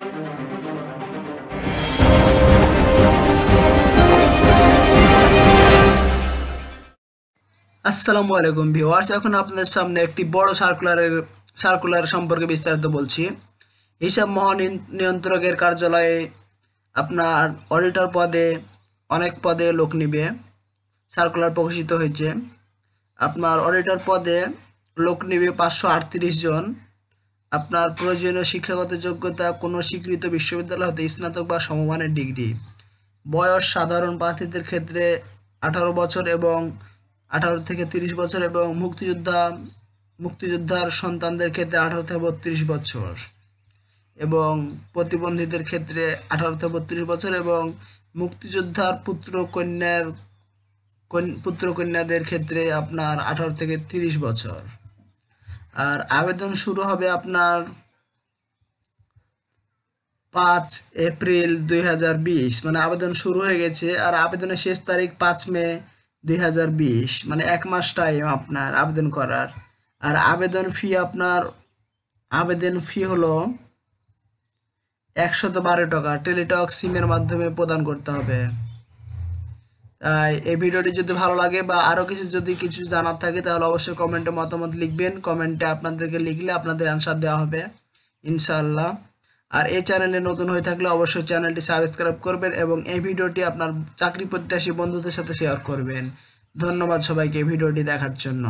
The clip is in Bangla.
আসসালামু আলাইকুম ভিওয়ার্স এখন আপনাদের সামনে একটি বড় সার্কুলারের সার্কুলার সম্পর্কে বিস্তারিত বলছি হিসাব মহানিয়ন্ত্রকের কার্যালয়ে আপনার অডিটর পদে অনেক পদে লোক নিবে সার্কুলার প্রকাশিত হয়েছে আপনার অডিটর পদে লোক নিবে পাঁচশো জন আপনার প্রয়োজনীয় শিক্ষাগত যোগ্যতা কোনো স্বীকৃত বিশ্ববিদ্যালয় হতে স্নাতক বা সমমানের ডিগ্রি বয়স সাধারণ প্রার্থীদের ক্ষেত্রে আঠারো বছর এবং আঠারো থেকে তিরিশ বছর এবং মুক্তিযোদ্ধা মুক্তিযোদ্ধার সন্তানদের ক্ষেত্রে আঠারো থেকে বত্রিশ বছর এবং প্রতিবন্ধীদের ক্ষেত্রে আঠারো থেকে বত্রিশ বছর এবং মুক্তিযোদ্ধার পুত্র কন্যার পুত্র কন্যাদের ক্ষেত্রে আপনার আঠারো থেকে তিরিশ বছর আর আবেদন শুরু হবে আপনার পাঁচ এপ্রিল দুই মানে আবেদন শুরু হয়ে গেছে আর আবেদনের শেষ তারিখ পাঁচ মে দুই মানে এক মাস টাইম আপনার আবেদন করার আর আবেদন ফি আপনার আবেদন ফি হলো একশত বারো টাকা টেলিটক সিমের মাধ্যমে প্রদান করতে হবে এই ভিডিওটি যদি ভালো লাগে বা আরও কিছু যদি কিছু জানার থাকে তাহলে অবশ্যই কমেন্টে মতামত লিখবেন কমেন্টে আপনাদেরকে লিখলে আপনাদের অ্যান্সার দেওয়া হবে ইনশাল্লাহ আর এই চ্যানেলে নতুন হয়ে থাকলে অবশ্যই চ্যানেলটি সাবস্ক্রাইব করবেন এবং এই ভিডিওটি আপনার চাকরি প্রত্যাশী বন্ধুদের সাথে শেয়ার করবেন ধন্যবাদ সবাইকে ভিডিওটি দেখার জন্য